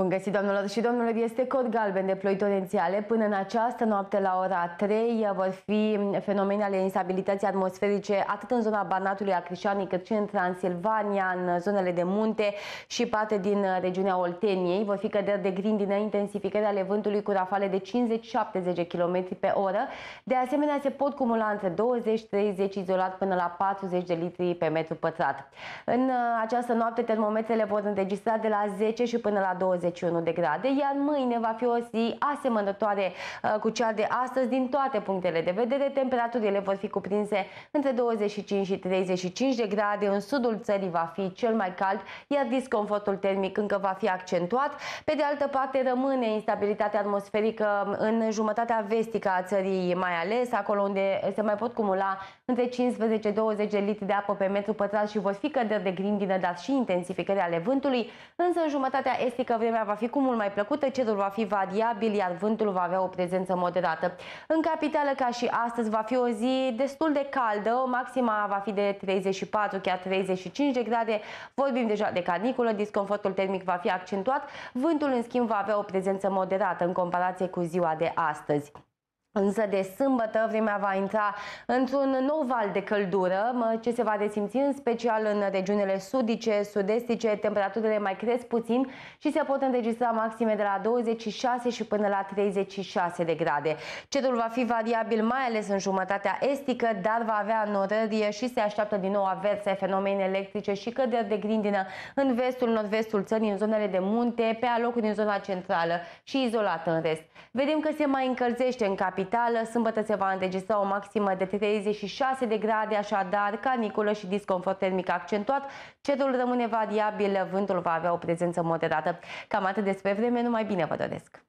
Bun găsit, domnilor și domnilor! Este cod galben de ploi torențiale. Până în această noapte la ora 3 vor fi fenomene ale instabilității atmosferice atât în zona Banatului Acrișanii cât și în Transilvania, în zonele de munte și parte din regiunea Olteniei. Vor fi căderi de grindină, intensificări ale vântului cu rafale de 50-70 km pe oră. De asemenea, se pot cumula între 20-30 izolat până la 40 de litri pe metru pătrat. În această noapte, termometrele vor înregistra de la 10 și până la 20 21 de grade, iar mâine va fi o zi asemănătoare uh, cu cea de astăzi din toate punctele de vedere. Temperaturile vor fi cuprinse între 25 și 35 de grade, în sudul țării va fi cel mai cald, iar disconfortul termic încă va fi accentuat. Pe de altă parte, rămâne instabilitatea atmosferică în jumătatea vestică a țării, mai ales acolo unde se mai pot cumula între 15-20 de litri de apă pe metru pătrat și vor fi căderi de grindină, dar și intensificări ale vântului, însă în jumătatea estică vremea Vremea va fi cu mult mai plăcută, cerul va fi variabil, iar vântul va avea o prezență moderată. În capitală, ca și astăzi, va fi o zi destul de caldă, o maxima va fi de 34, chiar 35 de grade. Vorbim deja de caniculă, disconfortul termic va fi accentuat, vântul în schimb va avea o prezență moderată în comparație cu ziua de astăzi. Însă de sâmbătă vremea va intra într-un nou val de căldură, ce se va resimți în special în regiunile sudice, sudestice, temperaturile mai cresc puțin și se pot înregistra maxime de la 26 și până la 36 de grade. Cerul va fi variabil mai ales în jumătatea estică, dar va avea norărie și se așteaptă din nou averse fenomene electrice și căderi de grindină în vestul, nord-vestul țării, în zonele de munte, pe alocuri în zona centrală și izolată în rest. Vedem că se mai încălzește în capital capitală. Sâmbătă se va înregistra o maximă de 36 de grade, așadar caniculă și disconfort termic accentuat. Cerul rămâne variabil, vântul va avea o prezență moderată. Cam atât despre vreme, numai bine vă doresc!